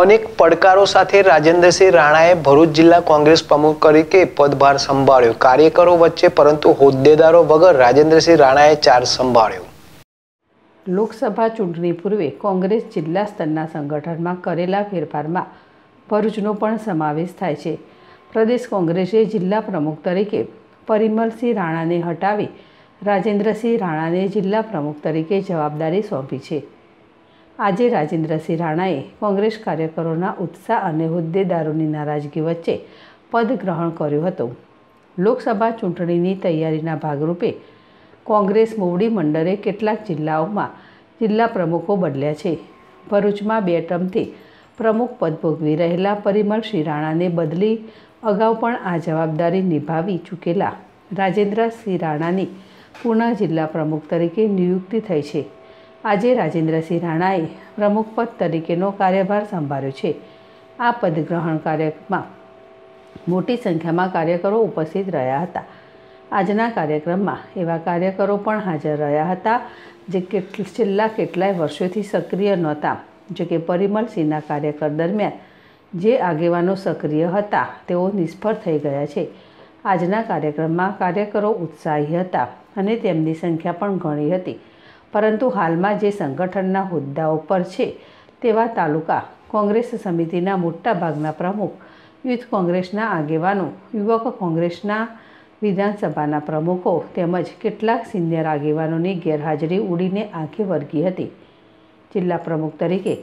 અનેક પડકારો સાથે રાજેન્દ્રસિંહ રાણાએ ભરૂચ જિલ્લા કોંગ્રેસ પ્રમુખ તરીકે પદભાર સંભાળ્યો કાર્યકરો વચ્ચે પરંતુ હોદ્દેદારો વગર રાજેન્દ્રસિંહ રાણાએ ચાર્જ સંભાળ્યો લોકસભા ચૂંટણી પૂર્વે કોંગ્રેસ જિલ્લા સ્તરના સંગઠનમાં કરેલા ફેરફારમાં ભરૂચનો પણ સમાવેશ થાય છે પ્રદેશ કોંગ્રેસે જિલ્લા પ્રમુખ તરીકે પરિમલસિંહ રાણાને હટાવી રાજેન્દ્રસિંહ રાણાને જિલ્લા પ્રમુખ તરીકે જવાબદારી સોંપી છે આજે રાજેન્દ્રસિંહ રાણાએ કોંગ્રેસ કાર્યકરોના ઉત્સાહ અને હોદ્દેદારોની નારાજગી વચ્ચે પદ ગ્રહણ કર્યું હતું લોકસભા ચૂંટણીની તૈયારીના ભાગરૂપે કોંગ્રેસ મોવડી મંડળે કેટલાક જિલ્લાઓમાં જિલ્લા પ્રમુખો બદલ્યા છે ભરૂચમાં બે ટર્મથી પ્રમુખ પદ ભોગવી રહેલા પરિમલ શ્રી રાણાને બદલી અગાઉ પણ આ જવાબદારી નિભાવી ચૂકેલા રાજેન્દ્રસિંહ રાણાની પુના જિલ્લા પ્રમુખ તરીકે નિયુક્તિ થઈ છે આજે રાજેન્દ્રસિંહ રાણાએ પ્રમુખપદ તરીકેનો કાર્યભાર સંભાળ્યો છે આ પદગ્રહણ કાર્યમાં મોટી સંખ્યામાં કાર્યકરો ઉપસ્થિત રહ્યા હતા આજના કાર્યક્રમમાં એવા કાર્યકરો પણ હાજર રહ્યા હતા જે છેલ્લા કેટલાય વર્ષોથી સક્રિય નહોતા જો કે પરિમલસિંહના કાર્યકર દરમિયાન જે આગેવાનો સક્રિય હતા તેઓ નિષ્ફળ થઈ ગયા છે આજના કાર્યક્રમમાં કાર્યકરો ઉત્સાહી હતા અને તેમની સંખ્યા પણ ઘણી હતી પરંતુ હાલમાં જે સંગઠનના હોદ્દાઓ પર છે તેવા તાલુકા કોંગ્રેસ સમિતિના મોટાભાગના પ્રમુખ યુથ કોંગ્રેસના આગેવાનો યુવક કોંગ્રેસના વિધાનસભાના પ્રમુખો તેમજ કેટલાક સિનિયર આગેવાનોની ગેરહાજરી ઉડીને આંખે વર્ગી હતી જિલ્લા પ્રમુખ તરીકે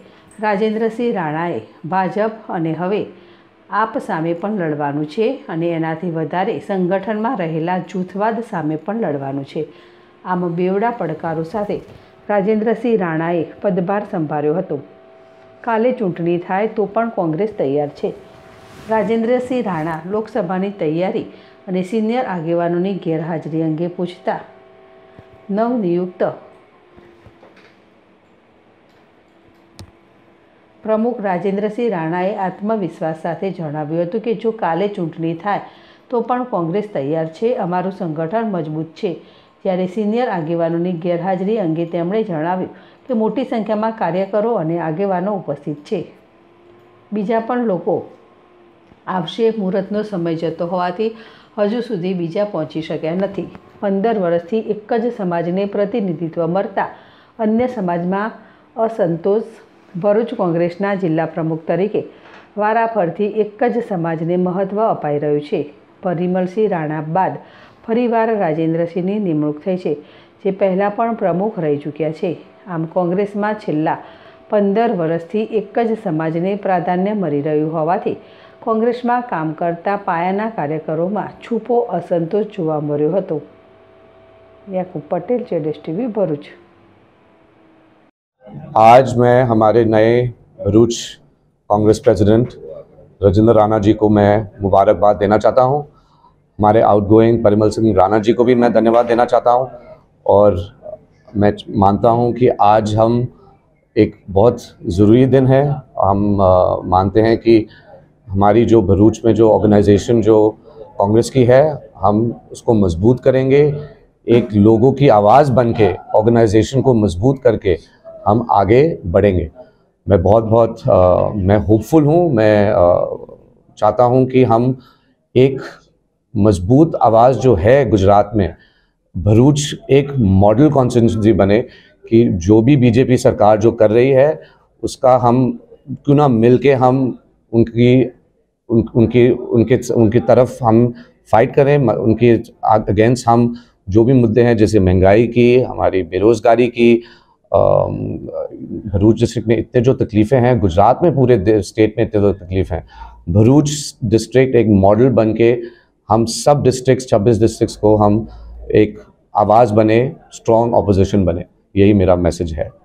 રાજેન્દ્રસિંહ રાણાએ ભાજપ અને હવે આપ સામે પણ લડવાનું છે અને એનાથી વધારે સંગઠનમાં રહેલા જૂથવાદ સામે પણ લડવાનું છે આમ બેવડા પડકારો સાથે રાજેન્દ્રસિંહ રાણાએ પદભાર સંભાળ્યો હતો કાલે ચૂંટણી થાય તો પણ કોંગ્રેસ તૈયાર છે રાજેન્દ્રસિંહ રાણા લોકસભાની તૈયારી અને સિનિયર આગેવાનોની ગેરહાજરી અંગે પૂછતા નવનિયુક્ત પ્રમુખ રાજેન્દ્રસિંહ રાણાએ આત્મવિશ્વાસ સાથે જણાવ્યું હતું કે જો કાલે ચૂંટણી થાય તો પણ કોંગ્રેસ તૈયાર છે અમારું સંગઠન મજબૂત છે જ્યારે સિનિયર આગેવાનોની ગેરહાજરી અંગે તેમણે જણાવ્યું કે મોટી સંખ્યામાં કાર્યકરો અને આગેવાનો ઉપસ્થિત છે બીજા પણ લોકો આવશે મુહૂર્તનો સમય જતો હોવાથી હજુ સુધી બીજા પહોંચી શક્યા નથી પંદર વર્ષથી એક જ સમાજને પ્રતિનિધિત્વ મળતા અન્ય સમાજમાં અસંતોષ ભરૂચ કોંગ્રેસના જિલ્લા પ્રમુખ તરીકે વારાફરથી એક જ સમાજને મહત્ત્વ અપાઈ રહ્યું છે પરિમલસિંહ રાણા બાદ ફરીવાર રાજેન્દ્રસિંહની નિમણૂક થઈ છે જે પહેલાં પણ પ્રમુખ રહી ચૂક્યા છે આમ કોંગ્રેસમાં છેલ્લા પંદર વર્ષથી એક જ સમાજને પ્રાધાન્ય મળી રહ્યું હોવાથી કોંગ્રેસમાં કામ કરતા પાયાના કાર્યકરોમાં છૂપો અસંતોષ જોવા મળ્યો હતો યાકુબ પટેલ જેડેશ ટીવી ભરૂચ આજ મેં हमारे नए रूच કોંગ્રેસ प्रेसिडेंट राजेंद्र राणा કો મેં મુબારકબાદ દેના ચાહતા હું हमारे आउटगोइंग परिमल सिंह राणा जी को भी मैं धन्यवाद देना चाहता हूँ और मैं मानता हूँ कि आज हम एक बहुत ज़रूरी दिन है हम आ, मानते हैं कि हमारी जो भरूच में जो ऑर्गेनाइजेशन जो कांग्रेस की है हम उसको मजबूत करेंगे एक लोगों की आवाज़ बन के ऑर्गेनाइजेशन को मजबूत करके हम आगे बढ़ेंगे मैं बहुत बहुत आ, मैं होपफुल हूँ मैं आ, चाहता हूँ कि हम एक मजबूत आवाज़ जो है गुजरात में भरूच एक मॉडल कॉन्स्टिट्यूंसी बने कि जो भी बीजेपी सरकार जो कर रही है उसका हम क्यों ना मिल के हम उनकी उन, उनकी उनके उनकी तरफ हम फाइट करें उनके अगेंस्ट हम जो भी मुद्दे हैं जैसे महंगाई की हमारी बेरोज़गारी की भरूच डिस्ट्रिक्ट में इतने जो तकलीफ़ें हैं गुजरात में पूरे स्टेट में इतने जो तकलीफ़ हैं भरूच डिस्ट्रिक्ट एक मॉडल बन के हम सब डिस्ट्रिक्ट छब्बीस डिस्ट्रिक्ट को हम एक आवाज़ बने स्ट्रॉन्ग अपोजिशन बने यही मेरा मैसेज है